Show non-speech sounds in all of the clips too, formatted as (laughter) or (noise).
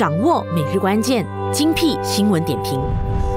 掌握每日关键精辟新闻点评，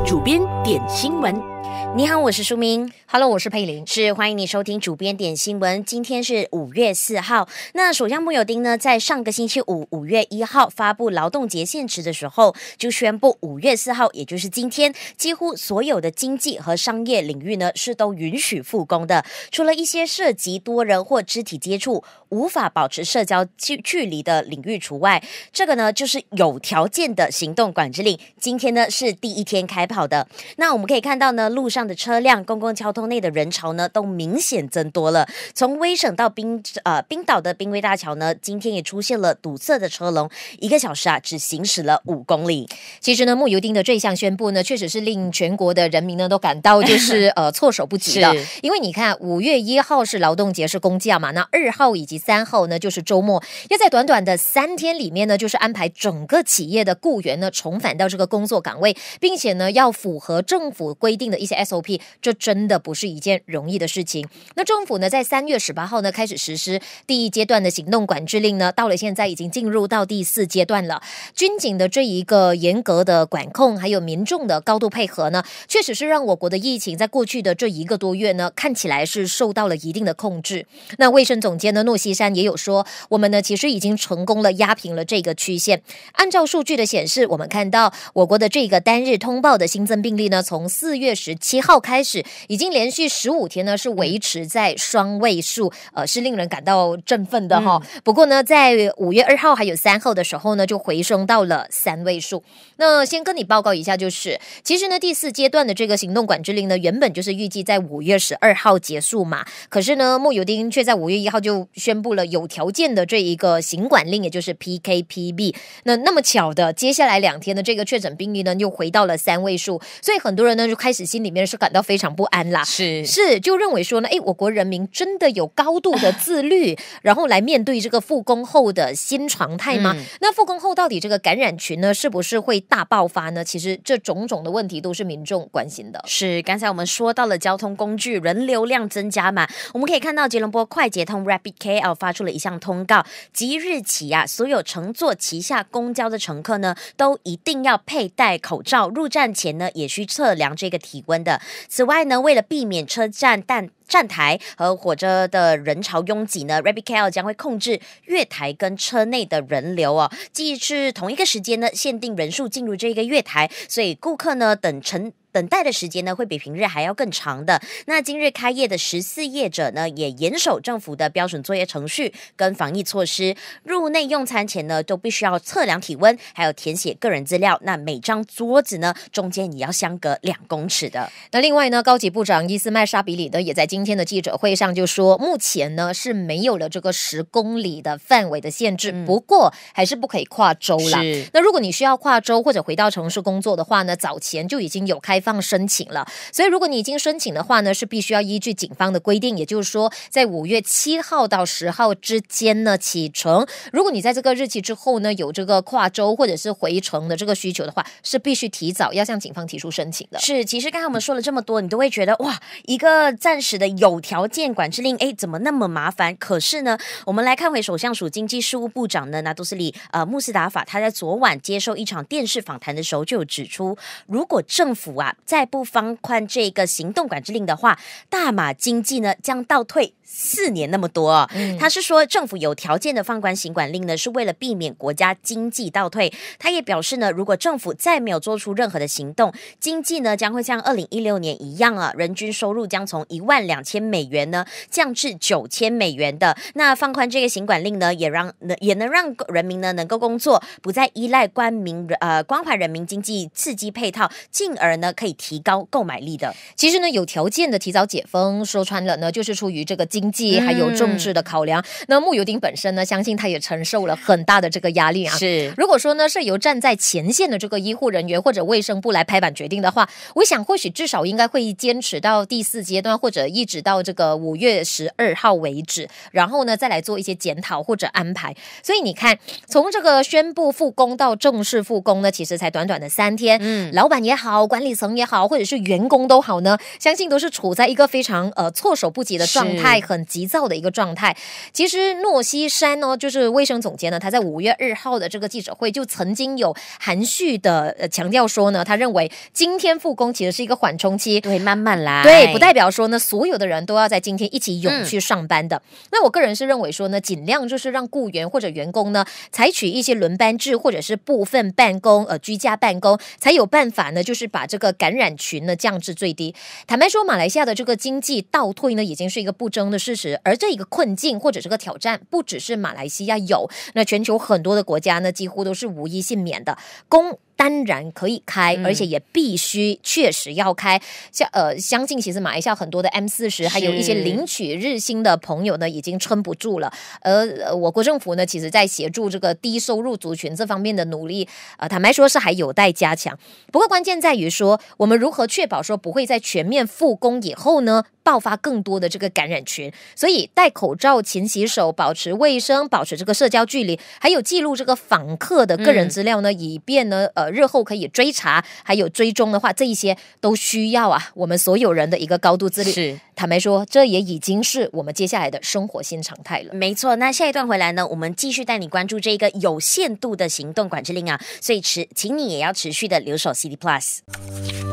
主编点新闻。你好，我是舒明。Hello，我是佩玲。是，欢迎你收听主编点新闻。今天是五月四号。那首相穆友丁呢，在上个星期五五月一号发布劳动节限持的时候，就宣布五月四号，也就是今天，几乎所有的经济和商业领域呢是都允许复工的，除了一些涉及多人或肢体接触、无法保持社交距距离的领域除外。这个呢，就是有条件的行动管制令。今天呢，是第一天开跑的。那我们可以看到呢，路上。的车辆、公共交通内的人潮呢，都明显增多了。从威省到冰呃冰岛的冰威大桥呢，今天也出现了堵塞的车龙，一个小时啊只行驶了五公里。其实呢，穆尤丁的这项宣布呢，确实是令全国的人民呢都感到就是 (laughs) 呃措手不及的，因为你看五月一号是劳动节是公假嘛，那二号以及三号呢就是周末，要在短短的三天里面呢，就是安排整个企业的雇员呢重返到这个工作岗位，并且呢要符合政府规定的一些 S。偷屁，这真的不是一件容易的事情。那政府呢，在三月十八号呢，开始实施第一阶段的行动管制令呢，到了现在已经进入到第四阶段了。军警的这一个严格的管控，还有民众的高度配合呢，确实是让我国的疫情在过去的这一个多月呢，看起来是受到了一定的控制。那卫生总监呢，诺西山也有说，我们呢，其实已经成功了压平了这个曲线。按照数据的显示，我们看到我国的这个单日通报的新增病例呢，从四月十七。号开始已经连续十五天呢，是维持在双位数，呃，是令人感到振奋的哈。不过呢，在五月二号还有三号的时候呢，就回升到了三位数。那先跟你报告一下，就是其实呢，第四阶段的这个行动管制令呢，原本就是预计在五月十二号结束嘛。可是呢，穆尤丁却在五月一号就宣布了有条件的这一个行管令，也就是 PKPB。那那么巧的，接下来两天的这个确诊病例呢，又回到了三位数。所以很多人呢就开始心里面。是感到非常不安啦，是是，就认为说呢，哎，我国人民真的有高度的自律，(laughs) 然后来面对这个复工后的新常态吗？那复工后到底这个感染群呢，是不是会大爆发呢？其实这种种的问题都是民众关心的。是，刚才我们说到了交通工具人流量增加嘛，我们可以看到，吉隆坡快捷通 Rapid KL 发出了一项通告，即日起啊，所有乘坐旗下公交的乘客呢，都一定要佩戴口罩，入站前呢，也需测量这个体温的。此外呢，为了避免车站但站台和火车的人潮拥挤呢，Rabikal 将会控制月台跟车内的人流哦，即是同一个时间呢，限定人数进入这个月台，所以顾客呢等乘。等待的时间呢，会比平日还要更长的。那今日开业的十四业者呢，也严守政府的标准作业程序跟防疫措施。入内用餐前呢，都必须要测量体温，还有填写个人资料。那每张桌子呢，中间也要相隔两公尺的。那另外呢，高级部长伊斯麦沙比里呢，也在今天的记者会上就说，目前呢是没有了这个十公里的范围的限制，不过还是不可以跨州了。那如果你需要跨州或者回到城市工作的话呢，早前就已经有开。放申请了，所以如果你已经申请的话呢，是必须要依据警方的规定，也就是说，在五月七号到十号之间呢启程。如果你在这个日期之后呢有这个跨州或者是回程的这个需求的话，是必须提早要向警方提出申请的。是，其实刚才我们说了这么多，你都会觉得哇，一个暂时的有条件管制令，哎，怎么那么麻烦？可是呢，我们来看回首相署经济事务部长呢，纳杜斯里呃穆斯达法，他在昨晚接受一场电视访谈的时候就有指出，如果政府啊。再不放宽这个行动管制令的话，大马经济呢将倒退。四年那么多哦，他是说政府有条件的放宽行管令呢，是为了避免国家经济倒退。他也表示呢，如果政府再没有做出任何的行动，经济呢将会像二零一六年一样啊，人均收入将从一万两千美元呢降至九千美元的。那放宽这个行管令呢，也让也能让人民呢能够工作，不再依赖官民呃关怀人民经济刺激配套，进而呢可以提高购买力的。其实呢，有条件的提早解封，说穿了呢，就是出于这个。经济还有政治的考量，那木有丁本身呢？相信他也承受了很大的这个压力啊。是，如果说呢是由站在前线的这个医护人员或者卫生部来拍板决定的话，我想或许至少应该会坚持到第四阶段，或者一直到这个五月十二号为止，然后呢再来做一些检讨或者安排。所以你看，从这个宣布复工到正式复工呢，其实才短短的三天。嗯，老板也好，管理层也好，或者是员工都好呢，相信都是处在一个非常呃措手不及的状态。很急躁的一个状态。其实诺西山呢，就是卫生总监呢，他在五月二号的这个记者会就曾经有含蓄的呃强调说呢，他认为今天复工其实是一个缓冲期，对，慢慢来，对，不代表说呢所有的人都要在今天一起涌去上班的。那我个人是认为说呢，尽量就是让雇员或者员工呢采取一些轮班制或者是部分办公呃居家办公，才有办法呢就是把这个感染群呢降至最低。坦白说，马来西亚的这个经济倒退呢，已经是一个不争。的事实，而这一个困境或者是个挑战，不只是马来西亚有，那全球很多的国家呢，几乎都是无一幸免的。工当然可以开，而且也必须确实要开。像呃，相信其实马来西亚很多的 M 四十，还有一些领取日薪的朋友呢，已经撑不住了。而我国政府呢，其实，在协助这个低收入族群这方面的努力，呃，坦白说是还有待加强。不过关键在于说，我们如何确保说不会在全面复工以后呢？爆发更多的这个感染群，所以戴口罩、勤洗手、保持卫生、保持这个社交距离，还有记录这个访客的个人资料呢，以便呢呃日后可以追查，还有追踪的话，这一些都需要啊，我们所有人的一个高度自律。是，坦白说，这也已经是我们接下来的生活新常态了。没错，那下一段回来呢，我们继续带你关注这一个有限度的行动管制令啊，所以持，请你也要持续的留守 CD Plus，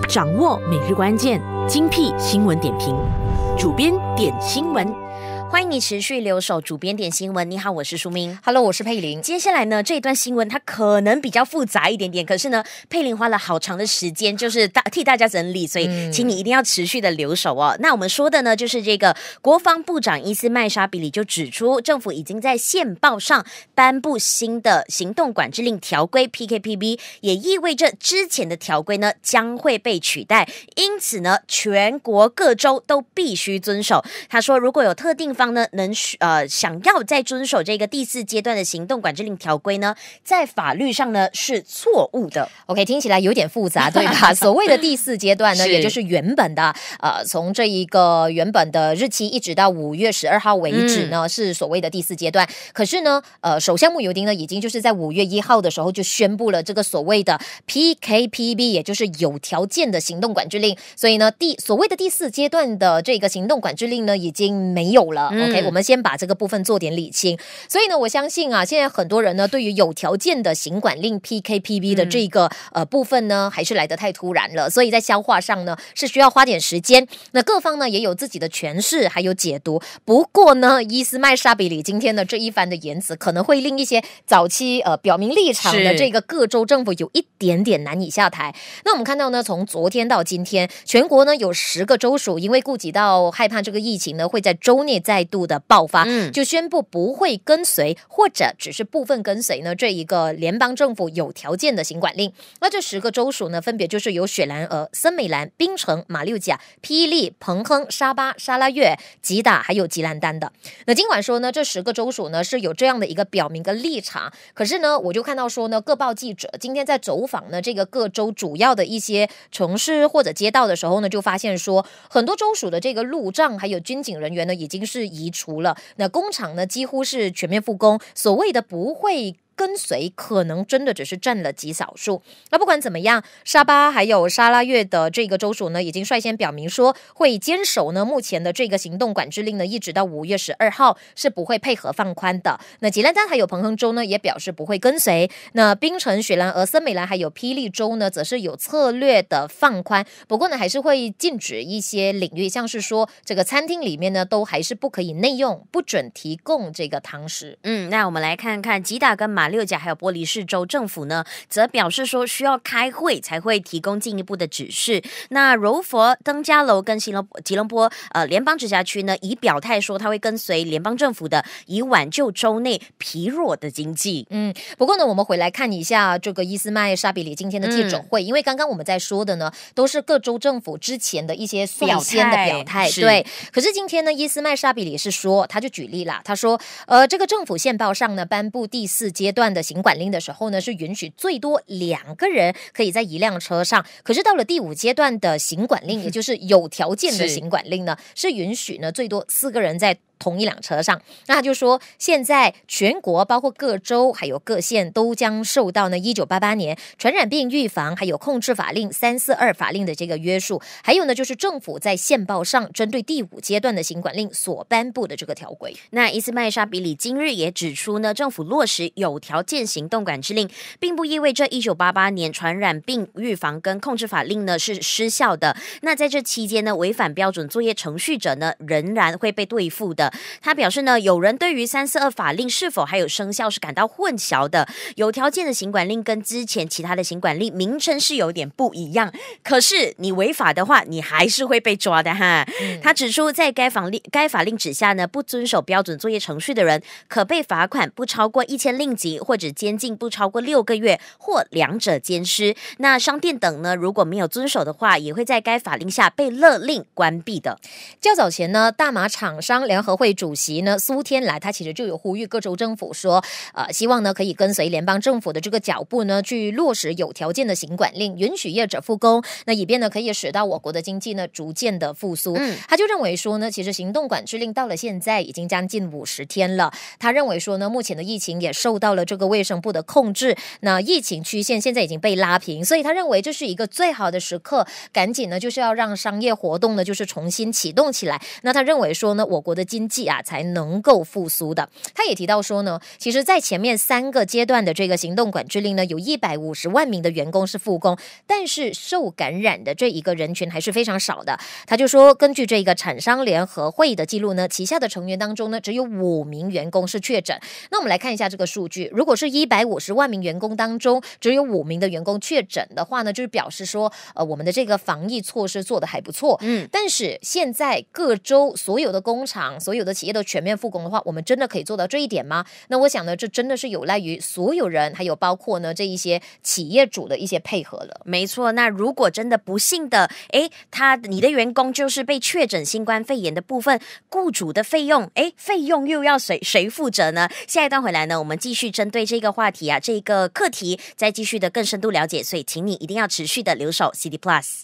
掌握每日关键精辟新闻点评。主编点新闻。欢迎你持续留守主编点新闻。你好，我是舒明。Hello，我是佩玲。接下来呢，这一段新闻它可能比较复杂一点点，可是呢，佩玲花了好长的时间，就是大替大家整理，所以请你一定要持续的留守哦。那我们说的呢，就是这个国防部长伊斯麦沙比里就指出，政府已经在线报上颁布新的行动管制令条规 PKPB，也意味着之前的条规呢将会被取代，因此呢，全国各州都必须遵守。他说，如果有特定方呢能呃想要在遵守这个第四阶段的行动管制令条规呢，在法律上呢是错误的。OK，听起来有点复杂，(laughs) 对吧？所谓的第四阶段呢，也就是原本的呃，从这一个原本的日期一直到五月十二号为止呢，是所谓的第四阶段。可是呢，呃，首相穆尤丁呢，已经就是在五月一号的时候就宣布了这个所谓的 PKPB，也就是有条件的行动管制令。所以呢，第所谓的第四阶段的这个行动管制令呢，已经没有了。OK，我们先把这个部分做点理清。所以呢，我相信啊，现在很多人呢，对于有条件的行管令 PKPB 的这个呃部分呢，还是来得太突然了，所以在消化上呢，是需要花点时间。那各方呢也有自己的诠释还有解读。不过呢，伊斯麦沙比里今天的这一番的言辞，可能会令一些早期呃表明立场的这个各州政府有一点点难以下台。那我们看到呢，从昨天到今天，全国呢有十个州属，因为顾及到害怕这个疫情呢会在州内在。再度的爆发，就宣布不会跟随或者只是部分跟随呢？这一个联邦政府有条件的行管令。那这十个州属呢，分别就是有雪兰莪、森美兰、槟城、马六甲、霹雳、彭亨、沙巴、沙拉越、吉打还有吉兰丹的。那尽管说呢，这十个州属呢是有这样的一个表明跟立场，可是呢，我就看到说呢，各报记者今天在走访呢这个各州主要的一些城市或者街道的时候呢，就发现说很多州属的这个路障还有军警人员呢，已经是。移除了，那工厂呢？几乎是全面复工，所谓的不会。跟随可能真的只是占了极少数。那不管怎么样，沙巴还有沙拉越的这个州属呢，已经率先表明说会坚守呢。目前的这个行动管制令呢，一直到五月十二号是不会配合放宽的。那吉兰丹还有彭亨州呢，也表示不会跟随。那槟城、雪兰莪、森美兰还有霹雳州呢，则是有策略的放宽。不过呢，还是会禁止一些领域，像是说这个餐厅里面呢，都还是不可以内用，不准提供这个堂食。嗯，那我们来看看吉达跟马。六甲还有玻璃市州政府呢，则表示说需要开会才会提供进一步的指示。那柔佛、登嘉楼跟新罗吉隆坡呃联邦直辖区呢，已表态说他会跟随联邦政府的，以挽救州内疲弱的经济。嗯，不过呢，我们回来看一下这个伊斯麦沙比里今天的记者会，因为刚刚我们在说的呢，都是各州政府之前的一些表态的表态。对，可是今天呢，伊斯麦沙比里是说，他就举例啦，他说呃，这个政府宪报上呢颁布第四阶。阶段的行管令的时候呢，是允许最多两个人可以在一辆车上。可是到了第五阶段的行管令，也就是有条件的行管令呢，是允许呢最多四个人在。同一辆车上，那就说现在全国包括各州还有各县都将受到呢一九八八年传染病预防还有控制法令三四二法令的这个约束，还有呢就是政府在线报上针对第五阶段的行管令所颁布的这个条规。那伊斯麦沙比里今日也指出呢，政府落实有条件行动管制令，并不意味着一九八八年传染病预防跟控制法令呢是失效的。那在这期间呢，违反标准作业程序者呢，仍然会被对付的。他表示呢，有人对于三四二法令是否还有生效是感到混淆的。有条件的行管令跟之前其他的行管令名称是有点不一样，可是你违法的话，你还是会被抓的哈。他指出，在该法令该法令之下呢，不遵守标准作业程序的人可被罚款不超过一千令吉，或者监禁不超过六个月，或两者兼施。那商店等呢，如果没有遵守的话，也会在该法令下被勒令关闭的。较早前呢，大马厂商联合。会主席呢，苏天来，他其实就有呼吁各州政府说，呃，希望呢可以跟随联邦政府的这个脚步呢，去落实有条件的行管令，允许业者复工，那以便呢可以使到我国的经济呢逐渐的复苏。嗯，他就认为说呢，其实行动管制令到了现在已经将近五十天了，他认为说呢，目前的疫情也受到了这个卫生部的控制，那疫情曲线现在已经被拉平，所以他认为这是一个最好的时刻，赶紧呢就是要让商业活动呢就是重新启动起来。那他认为说呢，我国的经即啊才能够复苏的。他也提到说呢，其实，在前面三个阶段的这个行动管制令呢，有一百五十万名的员工是复工，但是受感染的这一个人群还是非常少的。他就说，根据这个产商联合会的记录呢，旗下的成员当中呢，只有五名员工是确诊。那我们来看一下这个数据，如果是一百五十万名员工当中只有五名的员工确诊的话呢，就是表示说，呃，我们的这个防疫措施做的还不错。嗯，但是现在各州所有的工厂所所有的企业都全面复工的话，我们真的可以做到这一点吗？那我想呢，这真的是有赖于所有人，还有包括呢这一些企业主的一些配合了。没错，那如果真的不幸的，哎，他你的员工就是被确诊新冠肺炎的部分雇主的费用，哎，费用又要谁谁负责呢？下一段回来呢，我们继续针对这个话题啊，这个课题再继续的更深度了解。所以，请你一定要持续的留守 CD Plus，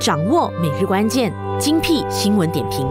掌握每日关键精辟新闻点评。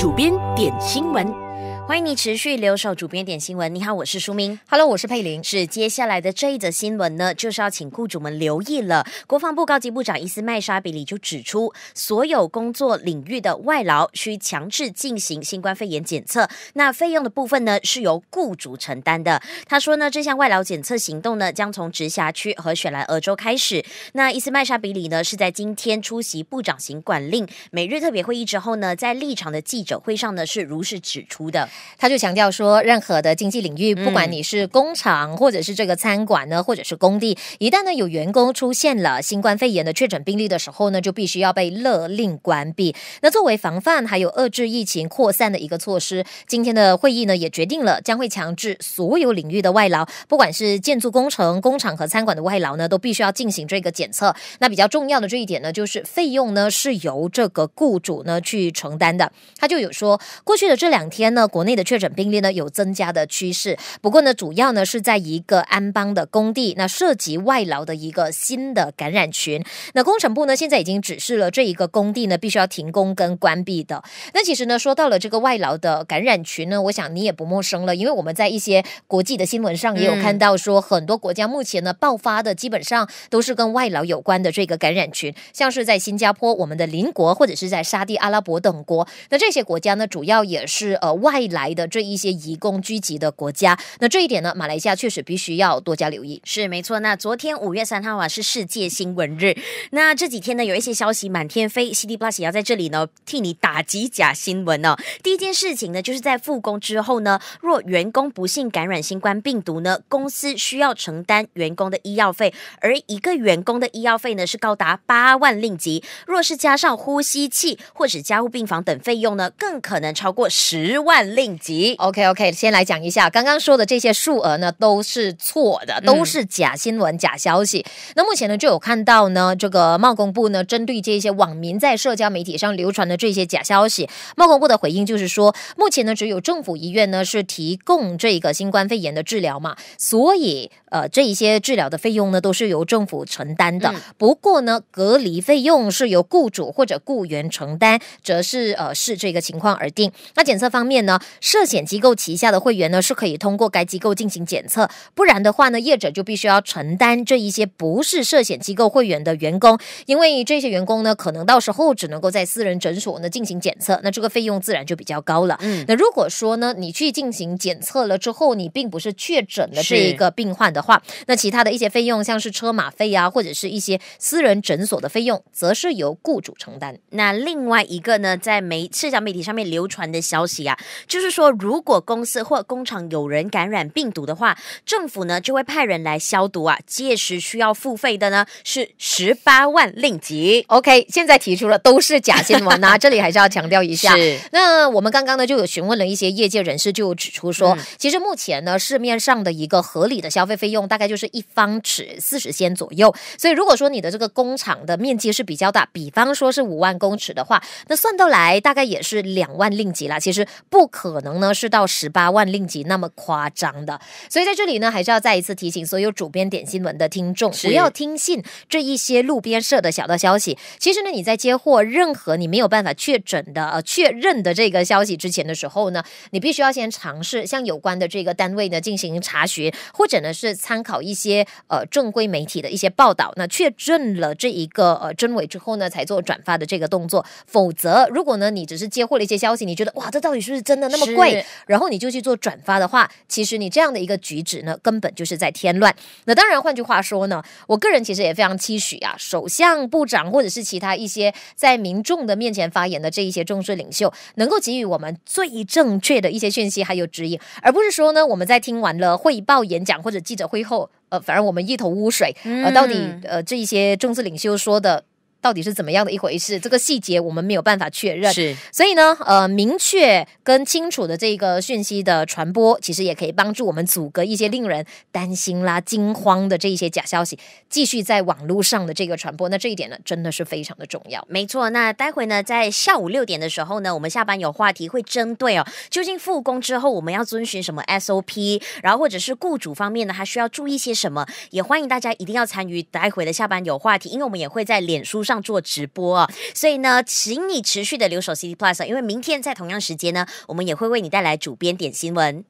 主编点新闻。欢迎你持续留守主编点新闻。你好，我是舒明。Hello，我是佩玲。是接下来的这一则新闻呢，就是要请雇主们留意了。国防部高级部长伊斯麦沙比里就指出，所有工作领域的外劳需强制进行新冠肺炎检测，那费用的部分呢是由雇主承担的。他说呢，这项外劳检测行动呢将从直辖区和雪兰莪州开始。那伊斯麦沙比里呢是在今天出席部长行管令每日特别会议之后呢，在立场的记者会上呢是如是指出的。他就强调说，任何的经济领域，不管你是工厂，或者是这个餐馆呢，或者是工地，一旦呢有员工出现了新冠肺炎的确诊病例的时候呢，就必须要被勒令关闭。那作为防范还有遏制疫情扩散的一个措施，今天的会议呢也决定了将会强制所有领域的外劳，不管是建筑工程、工厂和餐馆的外劳呢，都必须要进行这个检测。那比较重要的这一点呢，就是费用呢是由这个雇主呢去承担的。他就有说，过去的这两天呢，国国内的确诊病例呢有增加的趋势，不过呢，主要呢是在一个安邦的工地，那涉及外劳的一个新的感染群。那工程部呢现在已经指示了这一个工地呢必须要停工跟关闭的。那其实呢说到了这个外劳的感染群呢，我想你也不陌生了，因为我们在一些国际的新闻上也有看到，说很多国家目前呢爆发的基本上都是跟外劳有关的这个感染群，像是在新加坡，我们的邻国或者是在沙地阿拉伯等国。那这些国家呢主要也是呃外。来的这一些移工聚集的国家，那这一点呢，马来西亚确实必须要多加留意。是没错。那昨天五月三号啊，是世界新闻日。那这几天呢，有一些消息满天飞。C D Plus 也要在这里呢，替你打击假新闻哦。第一件事情呢，就是在复工之后呢，若员工不幸感染新冠病毒呢，公司需要承担员工的医药费，而一个员工的医药费呢，是高达八万令吉。若是加上呼吸器或者加护病房等费用呢，更可能超过十万。令。应急，OK OK，先来讲一下刚刚说的这些数额呢，都是错的，都是假新闻、假消息。那目前呢，就有看到呢，这个贸工部呢，针对这些网民在社交媒体上流传的这些假消息，贸工部的回应就是说，目前呢，只有政府医院呢是提供这个新冠肺炎的治疗嘛，所以呃，这一些治疗的费用呢，都是由政府承担的。不过呢，隔离费用是由雇主或者雇员承担，则是呃视这个情况而定。那检测方面呢？涉险机构旗下的会员呢，是可以通过该机构进行检测，不然的话呢，业者就必须要承担这一些不是涉险机构会员的员工，因为这些员工呢，可能到时候只能够在私人诊所呢进行检测，那这个费用自然就比较高了。嗯，那如果说呢，你去进行检测了之后，你并不是确诊的这一个病患的话，那其他的一些费用，像是车马费啊，或者是一些私人诊所的费用，则是由雇主承担。那另外一个呢，在媒社交媒体上面流传的消息啊，就。就是说，如果公司或工厂有人感染病毒的话，政府呢就会派人来消毒啊。届时需要付费的呢是十八万令吉。OK，现在提出了都是假新闻啊！(laughs) 这里还是要强调一下。是。那我们刚刚呢就有询问了一些业界人士，就指出说，其实目前呢市面上的一个合理的消费费用大概就是一方尺四十仙左右。所以如果说你的这个工厂的面积是比较大，比方说是五万公尺的话，那算到来大概也是两万令吉啦。其实不可。可能呢是到十八万令吉那么夸张的，所以在这里呢还是要再一次提醒所有主编点新闻的听众，不要听信这一些路边社的小道消息。其实呢，你在接获任何你没有办法确诊的呃确认的这个消息之前的时候呢，你必须要先尝试向有关的这个单位呢进行查询，或者呢是参考一些呃正规媒体的一些报道。那确认了这一个呃真伪之后呢，才做转发的这个动作。否则，如果呢你只是接获了一些消息，你觉得哇这到底是不是真的那？贵，然后你就去做转发的话，其实你这样的一个举止呢，根本就是在添乱。那当然，换句话说呢，我个人其实也非常期许啊，首相部长或者是其他一些在民众的面前发言的这一些政治领袖，能够给予我们最正确的一些讯息还有指引，而不是说呢，我们在听完了汇报演讲或者记者会后，呃，反而我们一头雾水，呃，到底呃这一些政治领袖说的。到底是怎么样的一回事？这个细节我们没有办法确认，是，所以呢，呃，明确跟清楚的这个讯息的传播，其实也可以帮助我们阻隔一些令人担心啦、惊慌的这一些假消息继续在网络上的这个传播。那这一点呢，真的是非常的重要。没错，那待会呢，在下午六点的时候呢，我们下班有话题会针对哦，究竟复工之后我们要遵循什么 SOP，然后或者是雇主方面呢，还需要注意些什么？也欢迎大家一定要参与待会的下班有话题，因为我们也会在脸书。上做直播哦，所以呢，请你持续的留守 CT Plus，因为明天在同样时间呢，我们也会为你带来主编点新闻，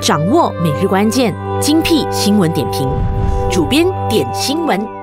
掌握每日关键精辟新闻点评，主编点新闻。